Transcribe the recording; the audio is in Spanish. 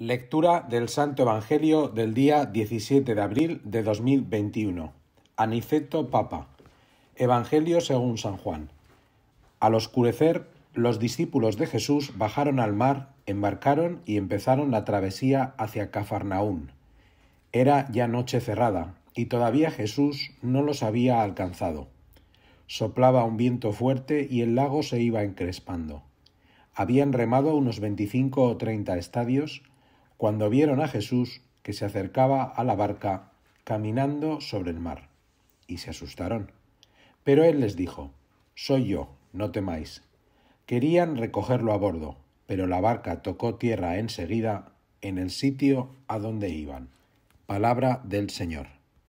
Lectura del Santo Evangelio del día 17 de abril de 2021. Aniceto Papa. Evangelio según San Juan. Al oscurecer, los discípulos de Jesús bajaron al mar, embarcaron y empezaron la travesía hacia Cafarnaún. Era ya noche cerrada, y todavía Jesús no los había alcanzado. Soplaba un viento fuerte y el lago se iba encrespando. Habían remado unos veinticinco o treinta estadios cuando vieron a Jesús que se acercaba a la barca caminando sobre el mar, y se asustaron. Pero él les dijo, Soy yo, no temáis. Querían recogerlo a bordo, pero la barca tocó tierra enseguida en el sitio a donde iban. Palabra del Señor.